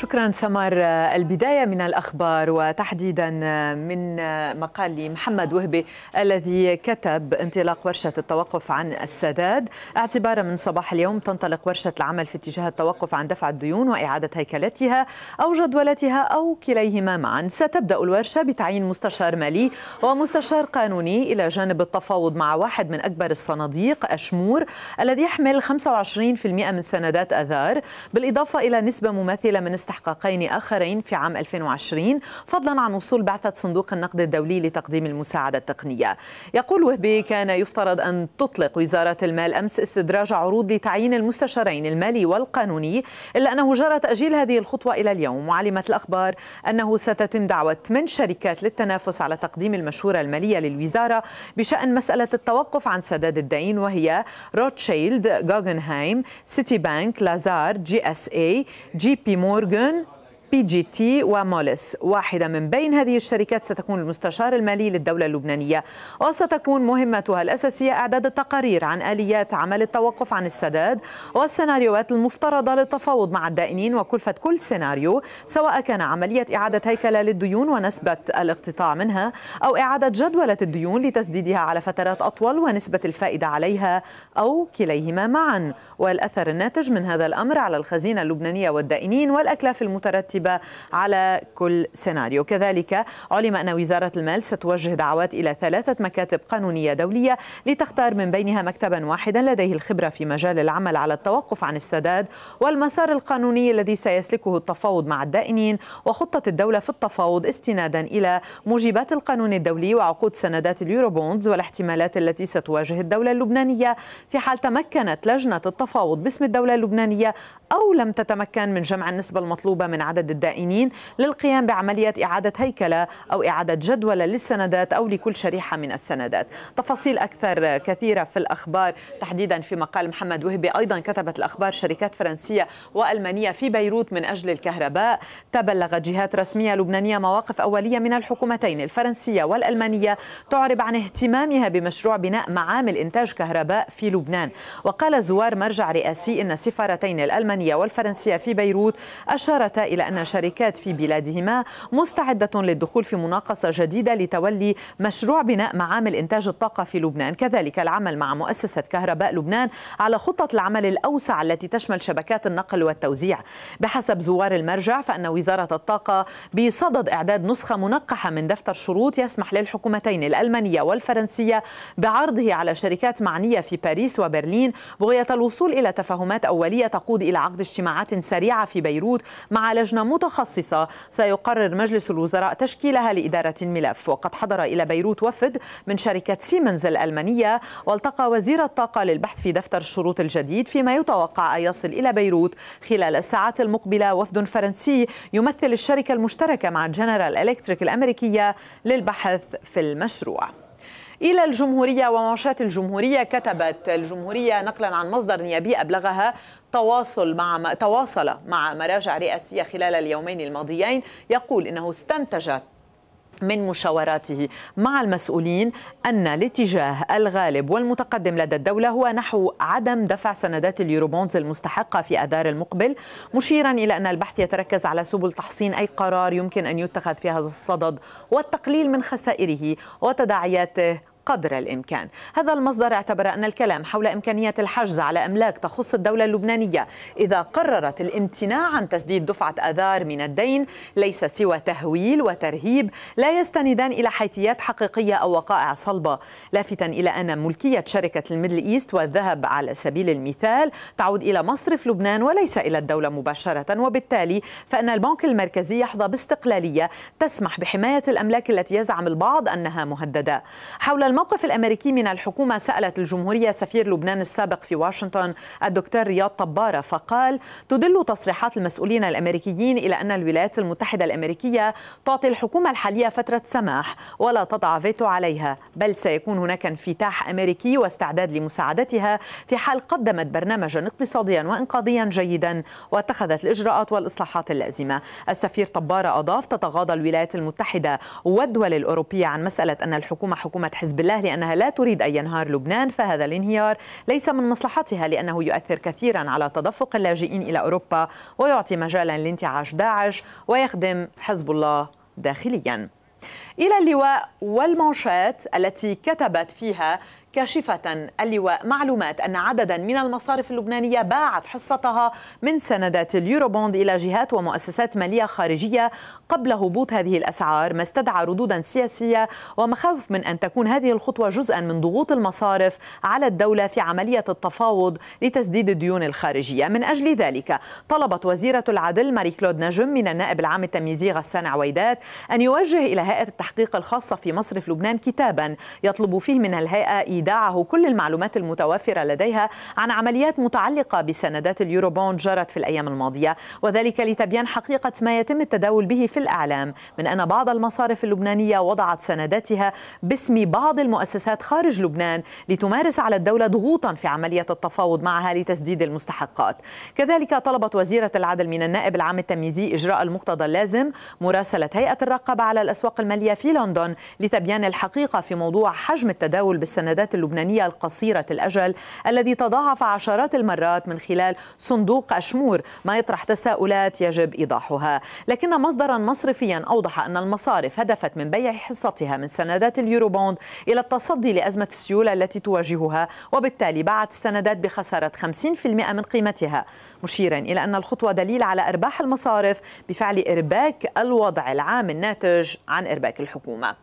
شكرا سمر البداية من الأخبار وتحديدا من مقال محمد وهبي الذي كتب انطلاق ورشة التوقف عن السداد اعتبارا من صباح اليوم تنطلق ورشة العمل في اتجاه التوقف عن دفع الديون وإعادة هيكلتها أو جدولتها أو كليهما معا ستبدأ الورشة بتعيين مستشار مالي ومستشار قانوني إلى جانب التفاوض مع واحد من أكبر الصناديق أشمور الذي يحمل 25% من سندات أذار بالإضافة إلى نسبة مماثلة من استحقاقين آخرين في عام 2020 فضلا عن وصول بعثة صندوق النقد الدولي لتقديم المساعدة التقنية يقول وهبي كان يفترض أن تطلق وزارة المال أمس استدراج عروض لتعيين المستشارين المالي والقانوني إلا أنه جرى تأجيل هذه الخطوة إلى اليوم وعلمت الأخبار أنه ستتم دعوة ثمان شركات للتنافس على تقديم المشورة المالية للوزارة بشأن مسألة التوقف عن سداد الدين وهي روتشيلد، جوجنهايم، سيتي بانك، لازار، جي اس اي، جي بي مورغن gün بي جي تي وموليس واحدة من بين هذه الشركات ستكون المستشار المالي للدولة اللبنانية وستكون مهمتها الأساسية إعداد التقارير عن آليات عمل التوقف عن السداد والسيناريوهات المفترضة للتفاوض مع الدائنين وكلفة كل سيناريو سواء كان عملية إعادة هيكلة للديون ونسبة الاقتطاع منها أو إعادة جدولة الديون لتسديدها على فترات أطول ونسبة الفائدة عليها أو كليهما معا والأثر الناتج من هذا الأمر على الخزينة اللبنانية والدائنين والأكلاف المترتبة مرتبة على كل سيناريو كذلك علم أن وزارة المال ستوجه دعوات إلى ثلاثة مكاتب قانونية دولية لتختار من بينها مكتبا واحدا لديه الخبرة في مجال العمل على التوقف عن السداد والمسار القانوني الذي سيسلكه التفاوض مع الدائنين وخطة الدولة في التفاوض استنادا إلى موجبات القانون الدولي وعقود سندات اليوروبونز والاحتمالات التي ستواجه الدولة اللبنانية في حال تمكنت لجنة التفاوض باسم الدولة اللبنانية أو لم تتمكن من جمع النسبة المطلوبة من عدد الدائنين للقيام بعملية إعادة هيكلة أو إعادة جدولة للسندات أو لكل شريحة من السندات تفاصيل أكثر كثيرة في الأخبار تحديدا في مقال محمد وهبي أيضا كتبت الأخبار شركات فرنسية وألمانية في بيروت من أجل الكهرباء تبلغت جهات رسمية لبنانية مواقف أولية من الحكومتين الفرنسية والألمانية تعرب عن اهتمامها بمشروع بناء معامل إنتاج كهرباء في لبنان وقال زوار مرجع رئاسي إن السفارتين الألمانية والفرنسية في بيروت أشارتا إلى أن شركات في بلادهما مستعدة للدخول في مناقصة جديدة لتولي مشروع بناء معامل إنتاج الطاقة في لبنان كذلك العمل مع مؤسسة كهرباء لبنان على خطة العمل الأوسع التي تشمل شبكات النقل والتوزيع بحسب زوار المرجع فأن وزارة الطاقة بصدد إعداد نسخة منقحة من دفتر شروط يسمح للحكومتين الألمانية والفرنسية بعرضه على شركات معنية في باريس وبرلين بغية الوصول إلى تفاهمات أولية تقود إلى عقد اجتماعات سريعة في بيروت مع لجنة متخصصة سيقرر مجلس الوزراء تشكيلها لإدارة الملف وقد حضر إلى بيروت وفد من شركة سيمنز الألمانية والتقى وزير الطاقة للبحث في دفتر الشروط الجديد فيما يتوقع أن يصل إلى بيروت خلال الساعات المقبلة وفد فرنسي يمثل الشركة المشتركة مع جنرال إلكتريك الأمريكية للبحث في المشروع إلى الجمهورية ومنشات الجمهورية كتبت الجمهورية نقلا عن مصدر نيابي أبلغها تواصل مع تواصل مع مراجع رئاسية خلال اليومين الماضيين يقول إنه استنتج من مشاوراته مع المسؤولين أن الاتجاه الغالب والمتقدم لدى الدولة هو نحو عدم دفع سندات اليوروبونز المستحقة في أذار المقبل مشيرا إلى أن البحث يتركز على سبل تحصين أي قرار يمكن أن يتخذ في هذا الصدد والتقليل من خسائره وتداعياته قدر الإمكان هذا المصدر اعتبر أن الكلام حول إمكانية الحجز على أملاك تخص الدولة اللبنانية إذا قررت الامتناع عن تسديد دفعة أذار من الدين ليس سوى تهويل وترهيب لا يستندان إلى حيثيات حقيقية أو وقائع صلبة لافتا إلى أن ملكية شركة الميدل إيست والذهب على سبيل المثال تعود إلى مصرف لبنان وليس إلى الدولة مباشرة وبالتالي فأن البنك المركزي يحظى باستقلالية تسمح بحماية الأملاك التي يزعم البعض أنها مهددة حول الموقف الأمريكي من الحكومة سألت الجمهورية سفير لبنان السابق في واشنطن الدكتور رياض طبارة فقال تدل تصريحات المسؤولين الأمريكيين إلى أن الولايات المتحدة الأمريكية تعطي الحكومة الحالية فترة سماح ولا تضع فيتو عليها بل سيكون هناك انفتاح أمريكي واستعداد لمساعدتها في حال قدمت برنامجا اقتصاديا وإنقاذيا جيدا واتخذت الإجراءات والإصلاحات اللازمة السفير طبارة أضاف تتغاضى الولايات المتحدة والدول الأوروبية عن مسألة أن الحكومة حكومة حزب الله لأنها لا تريد أن ينهار لبنان فهذا الانهيار ليس من مصلحتها لأنه يؤثر كثيرا على تدفق اللاجئين إلى أوروبا ويعطي مجالا لانتعاش داعش ويخدم حزب الله داخليا إلى اللواء والمنشات التي كتبت فيها كاشفة اللواء معلومات أن عددا من المصارف اللبنانية باعت حصتها من سندات اليوروبوند إلى جهات ومؤسسات مالية خارجية قبل هبوط هذه الأسعار ما استدعى ردودا سياسية ومخاوف من أن تكون هذه الخطوة جزءا من ضغوط المصارف على الدولة في عملية التفاوض لتسديد الديون الخارجية من أجل ذلك طلبت وزيرة العدل ماري كلود نجم من النائب العام التمييزي غسان عويدات أن يوجه إلى هيئة التحقيق الخاصة في مصر في لبنان كتابا يطلب فيه من الهيئة إيداعه كل المعلومات المتوافرة لديها عن عمليات متعلقة بسندات اليوروبوند جرت في الأيام الماضية وذلك لتبيان حقيقة ما يتم التداول به في الإعلام من أن بعض المصارف اللبنانية وضعت سنداتها باسم بعض المؤسسات خارج لبنان لتمارس على الدولة ضغوطا في عملية التفاوض معها لتسديد المستحقات كذلك طلبت وزيرة العدل من النائب العام التمييزي إجراء المقتضى اللازم مراسلة هيئة الرقابة على الأسواق المالية في لندن لتبيان الحقيقة في موضوع حجم التداول بالسندات اللبنانية القصيرة الأجل الذي تضاعف عشرات المرات من خلال صندوق أشمور ما يطرح تساؤلات يجب إيضاحها لكن مصدرا مصرفيا أوضح أن المصارف هدفت من بيع حصتها من سندات اليوروبوند إلى التصدي لأزمة السيولة التي تواجهها وبالتالي باعت السندات بخسارة 50% من قيمتها مشيرا إلى أن الخطوة دليل على أرباح المصارف بفعل إرباك الوضع العام الناتج عن إرباك الحكومة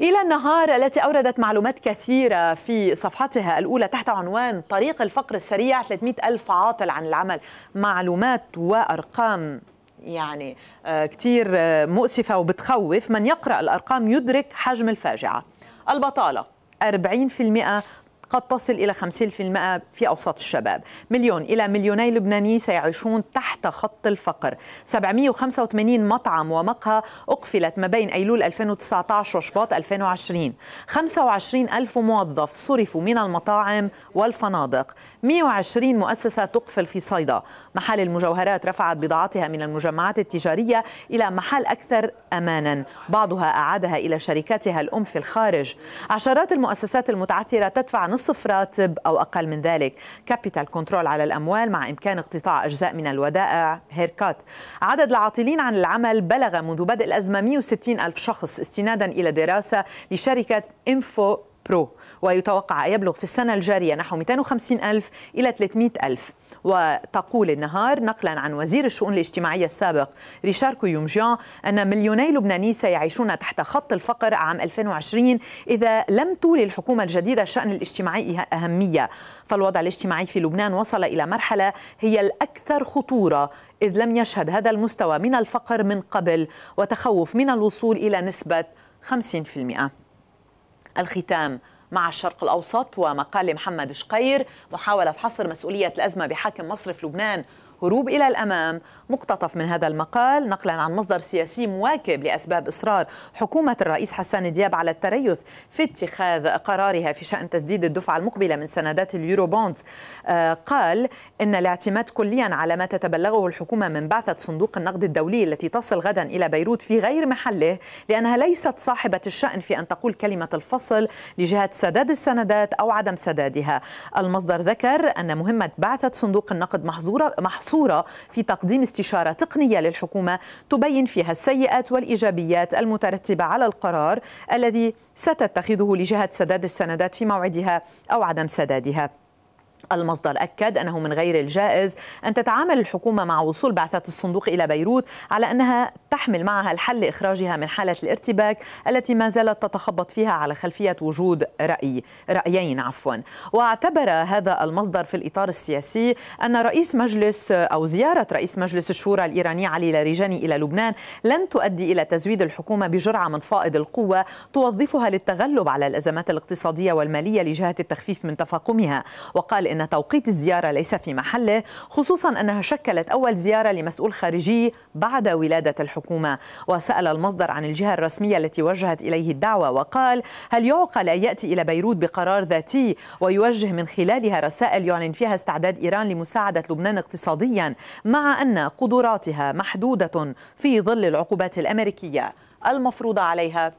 إلى النهار التي أوردت معلومات كثيرة في صفحتها الأولى تحت عنوان طريق الفقر السريع 300 ألف عاطل عن العمل معلومات وأرقام يعني آه، كتير آه، مؤسفة وبتخوف من يقرأ الأرقام يدرك حجم الفاجعة البطالة 40% قد تصل إلى 50% في أوساط الشباب مليون إلى مليوني لبناني سيعيشون تحت خط الفقر 785 مطعم ومقهى أقفلت ما بين أيلول 2019 وشباط 2020 25 ألف موظف صرفوا من المطاعم والفنادق 120 مؤسسة تقفل في صيدا محل المجوهرات رفعت بضاعتها من المجمعات التجارية إلى محل أكثر أمانا بعضها أعادها إلى شركاتها الأم في الخارج عشرات المؤسسات المتعثرة تدفع نصف نصف راتب أو أقل من ذلك كابيتال كنترول على الأموال مع إمكان اقتطاع أجزاء من الودائع هيركات عدد العاطلين عن العمل بلغ منذ بدء الأزمة 160 ألف شخص استنادا إلى دراسة لشركة إنفو برو ويتوقع أن يبلغ في السنة الجارية نحو 250 ألف إلى 300 ألف وتقول النهار نقلا عن وزير الشؤون الاجتماعية السابق ريشار كيومجان أن مليوني لبناني سيعيشون تحت خط الفقر عام 2020 إذا لم تولي الحكومة الجديدة الشأن الاجتماعي أهمية فالوضع الاجتماعي في لبنان وصل إلى مرحلة هي الأكثر خطورة إذ لم يشهد هذا المستوى من الفقر من قبل وتخوف من الوصول إلى نسبة 50% الختام مع الشرق الأوسط ومقال محمد شقير محاولة حصر مسؤولية الأزمة بحاكم مصرف لبنان هروب إلى الأمام مقتطف من هذا المقال نقلا عن مصدر سياسي مواكب لأسباب إصرار حكومة الرئيس حسان دياب على التريث في اتخاذ قرارها في شأن تسديد الدفعة المقبلة من سندات اليورو بونز آه، قال إن الاعتماد كليا على ما تتبلغه الحكومة من بعثة صندوق النقد الدولي التي تصل غدا إلى بيروت في غير محله لأنها ليست صاحبة الشأن في أن تقول كلمة الفصل لجهة سداد السندات أو عدم سدادها المصدر ذكر أن مهمة بعثة صندوق النقد محظورة محظورة محصورة في تقديم استشارة تقنية للحكومة تبين فيها السيئات والإيجابيات المترتبة على القرار الذي ستتخذه لجهة سداد السندات في موعدها أو عدم سدادها المصدر أكد أنه من غير الجائز أن تتعامل الحكومة مع وصول بعثة الصندوق إلى بيروت على أنها تحمل معها الحل لإخراجها من حالة الارتباك التي ما زالت تتخبط فيها على خلفية وجود رأي رأيين عفوا واعتبر هذا المصدر في الإطار السياسي أن رئيس مجلس أو زيارة رئيس مجلس الشورى الإيراني علي لاريجاني إلى لبنان لن تؤدي إلى تزويد الحكومة بجرعة من فائض القوة توظفها للتغلب على الأزمات الاقتصادية والمالية لجهة التخفيف من تفاقمها وقال بأن توقيت الزيارة ليس في محله خصوصا أنها شكلت أول زيارة لمسؤول خارجي بعد ولادة الحكومة وسأل المصدر عن الجهة الرسمية التي وجهت إليه الدعوة وقال هل يعقل أن يأتي إلى بيروت بقرار ذاتي ويوجه من خلالها رسائل يعلن فيها استعداد إيران لمساعدة لبنان اقتصاديا مع أن قدراتها محدودة في ظل العقوبات الأمريكية المفروضة عليها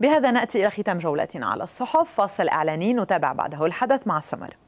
بهذا نأتي إلى ختام جولتنا على الصحف فاصل إعلاني نتابع بعده الحدث مع سمر